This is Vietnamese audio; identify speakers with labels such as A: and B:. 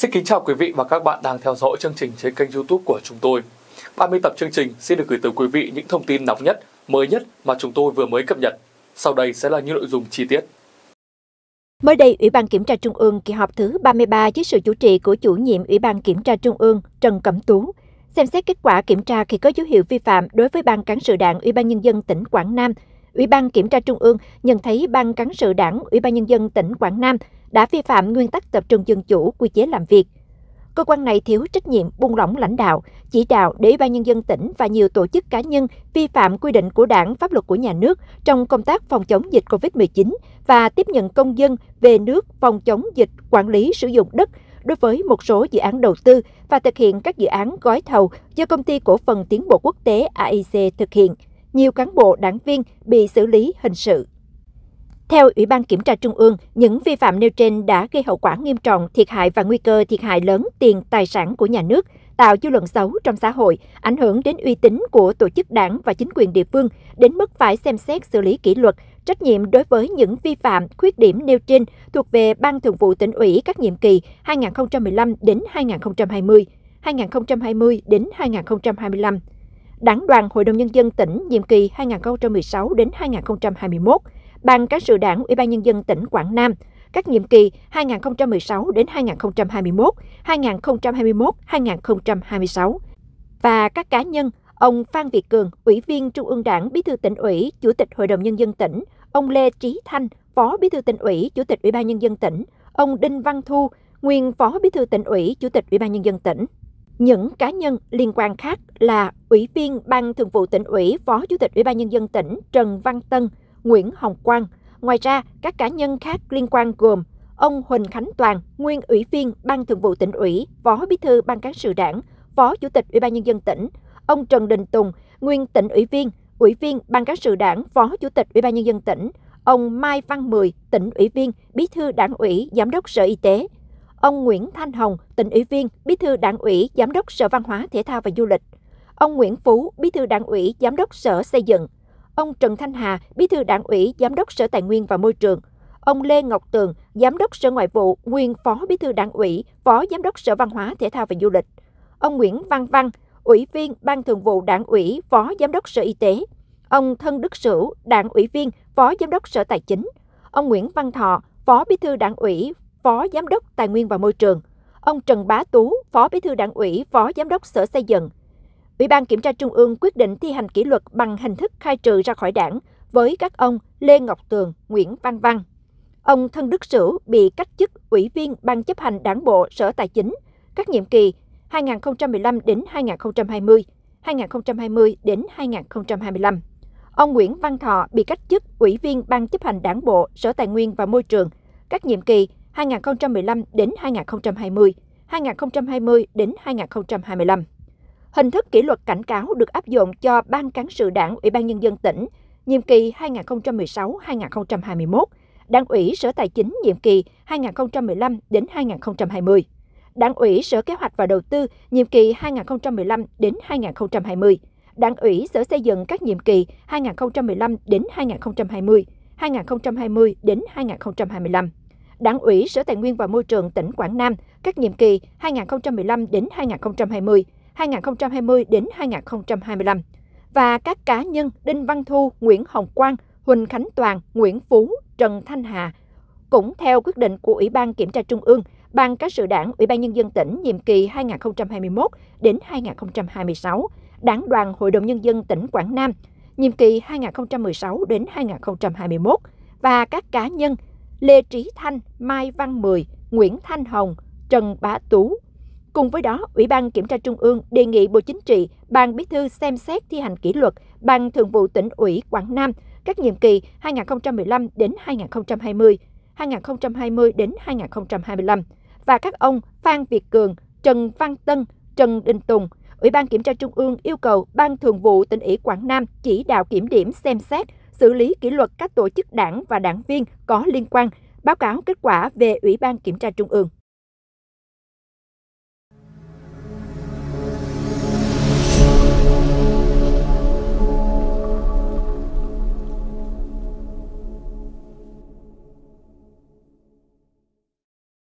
A: Xin kính chào quý vị và các bạn đang theo dõi chương trình trên kênh youtube của chúng tôi. 30 tập chương trình xin được gửi tới quý vị những thông tin nóng nhất, mới nhất mà chúng tôi vừa mới cập nhật. Sau đây sẽ là những nội dung chi tiết. Mới đây, Ủy ban Kiểm tra Trung ương kỳ họp thứ 33 dưới sự chủ trì của chủ nhiệm Ủy ban Kiểm tra Trung ương Trần Cẩm Tú xem xét kết quả kiểm tra khi có dấu hiệu vi phạm đối với Ban Cán sự Đảng Ủy ban Nhân dân tỉnh Quảng Nam – Ủy ban Kiểm tra Trung ương nhận thấy Ban Cán sự Đảng, Ủy ban Nhân dân tỉnh Quảng Nam đã vi phạm nguyên tắc tập trung dân chủ, quy chế làm việc. Cơ quan này thiếu trách nhiệm buông lỏng lãnh đạo, chỉ đạo để Ủy ban Nhân dân tỉnh và nhiều tổ chức cá nhân vi phạm quy định của đảng, pháp luật của nhà nước trong công tác phòng chống dịch COVID-19 và tiếp nhận công dân về nước phòng chống dịch, quản lý sử dụng đất đối với một số dự án đầu tư và thực hiện các dự án gói thầu do Công ty Cổ phần Tiến bộ Quốc tế AIC thực hiện – nhiều cán bộ đảng viên bị xử lý hình sự. Theo Ủy ban Kiểm tra Trung ương, những vi phạm nêu trên đã gây hậu quả nghiêm trọng, thiệt hại và nguy cơ thiệt hại lớn tiền tài sản của nhà nước, tạo dư luận xấu trong xã hội, ảnh hưởng đến uy tín của tổ chức đảng và chính quyền địa phương, đến mức phải xem xét xử lý kỷ luật, trách nhiệm đối với những vi phạm, khuyết điểm nêu trên thuộc về Ban Thường vụ tỉnh ủy các nhiệm kỳ 2015 đến 2020, 2020 đến 2025. Đảng đoàn Hội đồng Nhân dân tỉnh nhiệm kỳ 2016 đến 2021, Ban Cán sự Đảng Ủy ban Nhân dân tỉnh Quảng Nam, các nhiệm kỳ 2016 đến 2021, 2021-2026 và các cá nhân ông Phan Việt Cường, Ủy viên Trung ương Đảng, Bí thư tỉnh ủy, Chủ tịch Hội đồng Nhân dân tỉnh, ông Lê Trí Thanh, Phó Bí thư tỉnh ủy, Chủ tịch Ủy ban Nhân dân tỉnh, ông Đinh Văn Thu, nguyên Phó Bí thư tỉnh ủy, Chủ tịch Ủy ban Nhân dân tỉnh. Những cá nhân liên quan khác là Ủy viên Ban Thường vụ tỉnh ủy, Phó Chủ tịch Ủy ban Nhân dân tỉnh Trần Văn Tân, Nguyễn Hồng Quang. Ngoài ra, các cá nhân khác liên quan gồm ông Huỳnh Khánh Toàn, nguyên Ủy viên Ban Thường vụ tỉnh ủy, Phó Bí thư Ban cán sự đảng, Phó Chủ tịch Ủy ban Nhân dân tỉnh, ông Trần Đình Tùng, nguyên tỉnh ủy viên, Ủy viên Ban cán sự đảng, Phó Chủ tịch Ủy ban Nhân dân tỉnh, ông Mai Văn Mười, tỉnh ủy viên, Bí thư đảng ủy, Giám đốc Sở Y tế, Ông Nguyễn Thanh Hồng, tỉnh ủy viên, bí thư đảng ủy, giám đốc Sở Văn hóa, Thể thao và Du lịch. Ông Nguyễn Phú, bí thư đảng ủy, giám đốc Sở Xây dựng. Ông Trần Thanh Hà, bí thư đảng ủy, giám đốc Sở Tài nguyên và Môi trường. Ông Lê Ngọc Tường, giám đốc Sở Ngoại vụ, nguyên phó bí thư đảng ủy, phó giám đốc Sở Văn hóa, Thể thao và Du lịch. Ông Nguyễn Văn Văn, ủy viên Ban Thường vụ Đảng ủy, Phó Giám đốc Sở Y tế. Ông Thân Đức Sửu, Đảng ủy viên, Phó Giám đốc Sở Tài chính. Ông Nguyễn Văn Thọ, Phó Bí thư Đảng ủy, Phó Giám đốc Tài nguyên và Môi trường, ông Trần Bá Tú, Phó Bí thư Đảng ủy, Phó Giám đốc Sở Xây dựng. Ủy ban Kiểm tra Trung ương quyết định thi hành kỷ luật bằng hình thức khai trừ ra khỏi đảng với các ông Lê Ngọc Tường, Nguyễn Văn Văn. Ông Thân Đức Sửu bị cách chức Ủy viên Ban chấp hành Đảng bộ Sở Tài chính các nhiệm kỳ 2015 đến 2020, 2020 đến 2025. Ông Nguyễn Văn Thọ bị cách chức Ủy viên Ban chấp hành Đảng bộ Sở Tài nguyên và Môi trường các nhiệm kỳ 2015 2015 đến 2020, 2020 đến 2025. Hình thức kỷ luật cảnh cáo được áp dụng cho Ban Cán sự Đảng Ủy ban Nhân dân tỉnh, nhiệm kỳ 2016-2021, Đảng ủy Sở Tài chính nhiệm kỳ 2015 đến 2020, Đảng ủy Sở Kế hoạch và Đầu tư nhiệm kỳ 2015 đến 2020, Đảng ủy Sở Xây dựng các nhiệm kỳ 2015 đến 2020, 2020 đến 2025. Đảng ủy Sở Tài nguyên và Môi trường tỉnh Quảng Nam các nhiệm kỳ 2015 đến 2020, 2020 đến 2025 và các cá nhân Đinh Văn Thu, Nguyễn Hồng Quang, Huỳnh Khánh Toàn, Nguyễn Phú, Trần Thanh Hà cũng theo quyết định của Ủy ban Kiểm tra Trung ương, Ban Cán sự Đảng Ủy ban Nhân dân tỉnh nhiệm kỳ 2021 đến 2026, Đảng đoàn Hội đồng Nhân dân tỉnh Quảng Nam nhiệm kỳ 2016 đến 2021 và các cá nhân Lê Trí Thanh, Mai Văn Mười, Nguyễn Thanh Hồng, Trần Bá Tú. Cùng với đó, Ủy ban Kiểm tra Trung ương đề nghị Bộ Chính trị, Ban Bí thư xem xét thi hành kỷ luật Ban Thường vụ tỉnh ủy Quảng Nam các nhiệm kỳ 2015 đến 2020, 2020 đến 2025 và các ông Phan Việt Cường, Trần Văn Tân, Trần Đình Tùng. Ủy ban Kiểm tra Trung ương yêu cầu Ban Thường vụ tỉnh ủy Quảng Nam chỉ đạo kiểm điểm xem xét xử lý kỷ luật các tổ chức đảng và đảng viên có liên quan, báo cáo kết quả về Ủy ban Kiểm tra Trung ương.